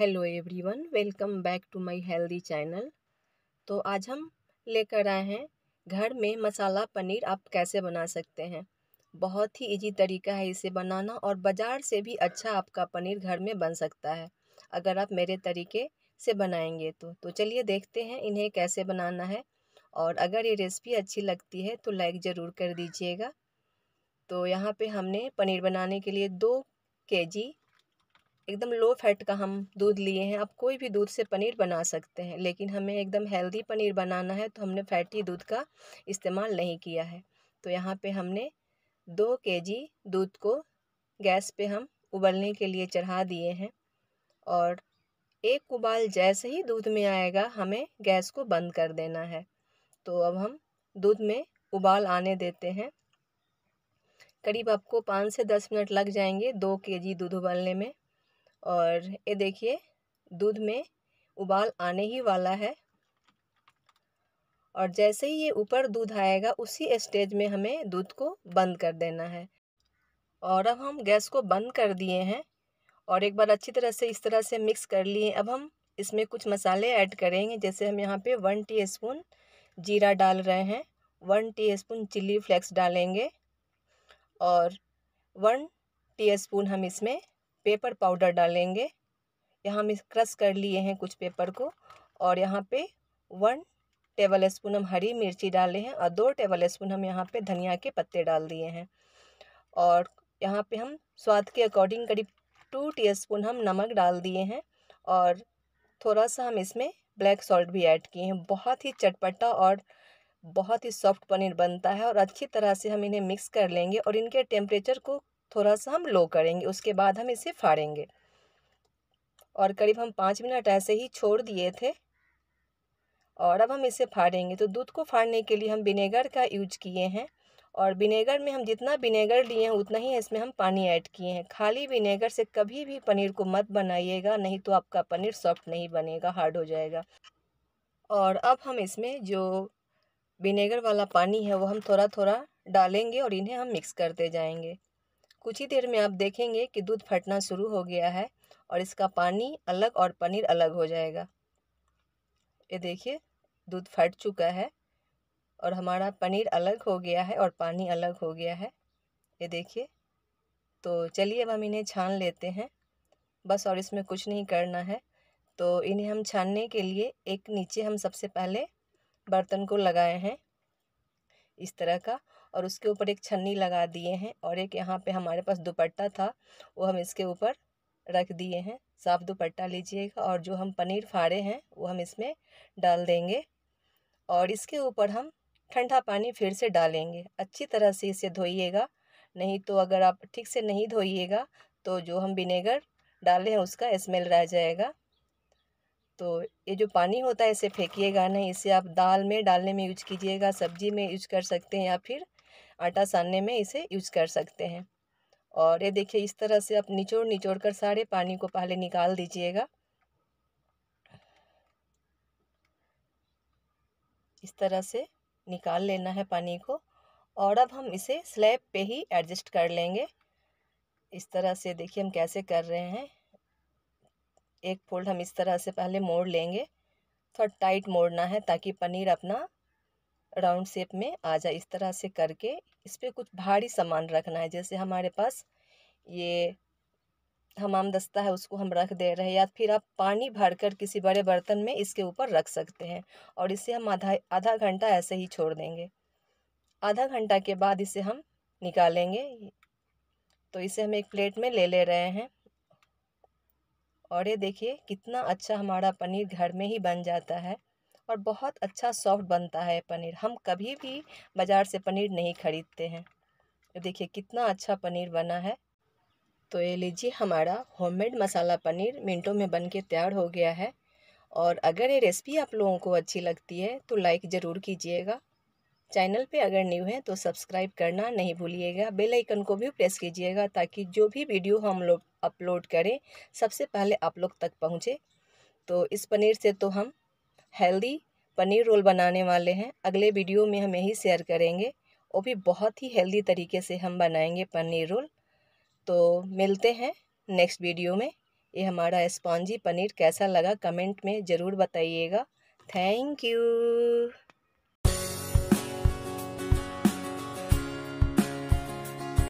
hello everyone welcome back to my healthy channel तो आज हम लेकर आए हैं घर में मसाला पनीर आप कैसे बना सकते हैं बहुत ही इजी तरीका है इसे बनाना और बाज़ार से भी अच्छा आपका पनीर घर में बन सकता है अगर आप मेरे तरीके से बनाएंगे तो तो चलिए देखते हैं इन्हें कैसे बनाना है और अगर ये रेसिपी अच्छी लगती है तो लाइक ज़रूर कर दीजिएगा तो यहाँ पर हमने पनीर बनाने के लिए दो के जी एकदम लो फैट का हम दूध लिए हैं आप कोई भी दूध से पनीर बना सकते हैं लेकिन हमें एकदम हेल्दी पनीर बनाना है तो हमने फैटी दूध का इस्तेमाल नहीं किया है तो यहाँ पे हमने दो केजी दूध को गैस पे हम उबलने के लिए चढ़ा दिए हैं और एक उबाल जैसे ही दूध में आएगा हमें गैस को बंद कर देना है तो अब हम दूध में उबाल आने देते हैं करीब आपको पाँच से दस मिनट लग जाएंगे दो केजी दूध उबालने में और ये देखिए दूध में उबाल आने ही वाला है और जैसे ही ये ऊपर दूध आएगा उसी स्टेज में हमें दूध को बंद कर देना है और अब हम गैस को बंद कर दिए हैं और एक बार अच्छी तरह से इस तरह से मिक्स कर लिए अब हम इसमें कुछ मसाले ऐड करेंगे जैसे हम यहाँ पे वन स्पून जीरा डाल रहे हैं one teaspoon chilli flakes डालेंगे और वन स्पून हम इसमें पेपर पाउडर डालेंगे यहाँ हम क्रश कर लिए हैं कुछ पेपर को और यहाँ पे वन टेबल स्पून हम हरी मिर्ची डाले हैं और दो टेबल स्पून हम यहाँ पे धनिया के पत्ते डाल दिए हैं और यहाँ पे हम स्वाद के अकॉर्डिंग करीब टू टी स्पून हम नमक डाल दिए हैं और थोड़ा सा हम इसमें ब्लैक सॉल्ट भी ऐड किए हैं बहुत ही चटपटा और बहुत ही सॉफ्ट पनीर बनता है और अच्छी तरह से हम इन्हें मिक्स कर लेंगे और इनके टेम्परेचर को थोड़ा सा हम लो करेंगे उसके बाद हम इसे फाड़ेंगे और करीब हम पाँच मिनट ऐसे ही छोड़ दिए थे और अब हम इसे फाड़ेंगे तो दूध को फाड़ने के लिए हम विनेगर का यूज किए हैं और विनेगर में हम जितना विनेगर लिए हैं उतना ही इसमें हम पानी ऐड किए हैं खाली विनेगर से कभी भी पनीर को मत बनाइएगा नहीं तो आपका पनीर सॉफ्ट नहीं बनेगा हार्ड हो जाएगा और अब हम इसमें जो विनेगर वाला पानी है वो हम थोड़ा थोड़ा डालेंगे और इन्हें हम मिक्स करते जाएंगे कुछ ही देर में आप देखेंगे कि दूध फटना शुरू हो गया है और इसका पानी अलग और पनीर अलग हो जाएगा ये देखिए दूध फट चुका है और हमारा पनीर अलग हो गया है और पानी अलग हो गया है ये देखिए तो चलिए अब हम इन्हें छान लेते हैं बस और इसमें कुछ नहीं करना है तो इन्हें हम छानने के लिए एक नीचे हम सबसे पहले बर्तन को लगाए हैं इस तरह का और उसके ऊपर एक छन्नी लगा दिए हैं और एक यहाँ पे हमारे पास दुपट्टा था वो हम इसके ऊपर रख दिए हैं साफ दुपट्टा लीजिएगा और जो हम पनीर फाड़े हैं वो हम इसमें डाल देंगे और इसके ऊपर हम ठंडा पानी फिर से डालेंगे अच्छी तरह से इसे धोइएगा नहीं तो अगर आप ठीक से नहीं धोइएगा तो जो हम विनेगर डाले हैं उसका स्मेल रह जाएगा तो ये जो पानी होता है इसे फेंकिएगा नहीं इसे आप दाल में डालने में यूज कीजिएगा सब्जी में यूज कर सकते हैं या फिर आटा सानने में इसे यूज कर सकते हैं और ये देखिए इस तरह से आप निचोड़ निचोड़ कर सारे पानी को पहले निकाल दीजिएगा इस तरह से निकाल लेना है पानी को और अब हम इसे स्लैब पे ही एडजस्ट कर लेंगे इस तरह से देखिए हम कैसे कर रहे हैं एक फोल्ड हम इस तरह से पहले मोड़ लेंगे थोड़ा टाइट मोड़ना है ताकि पनीर अपना राउंड शेप में आ जाए इस तरह से करके इस पर कुछ भारी सामान रखना है जैसे हमारे पास ये हमाम दस्ता है उसको हम रख दे रहे हैं या फिर आप पानी भरकर किसी बड़े बर्तन में इसके ऊपर रख सकते हैं और इसे हम आधा आधा घंटा ऐसे ही छोड़ देंगे आधा घंटा के बाद इसे हम निकालेंगे तो इसे हम एक प्लेट में ले ले रहे हैं और ये देखिए कितना अच्छा हमारा पनीर घर में ही बन जाता है और बहुत अच्छा सॉफ्ट बनता है पनीर हम कभी भी बाज़ार से पनीर नहीं खरीदते हैं देखिए कितना अच्छा पनीर बना है तो ये लीजिए हमारा होममेड मसाला पनीर मिनटों में बन के तैयार हो गया है और अगर ये रेसिपी आप लोगों को अच्छी लगती है तो लाइक ज़रूर कीजिएगा चैनल पे अगर न्यू है तो सब्सक्राइब करना नहीं भूलिएगा बेल आइकन को भी प्रेस कीजिएगा ताकि जो भी वीडियो हम लोग अपलोड करें सबसे पहले आप लोग तक पहुँचे तो इस पनीर से तो हम हेल्दी पनीर रोल बनाने वाले हैं अगले वीडियो में हम यही शेयर करेंगे वो भी बहुत ही हेल्दी तरीके से हम बनाएंगे पनीर रोल तो मिलते हैं नेक्स्ट वीडियो में ये हमारा स्पॉन्जी पनीर कैसा लगा कमेंट में ज़रूर बताइएगा थैंक यू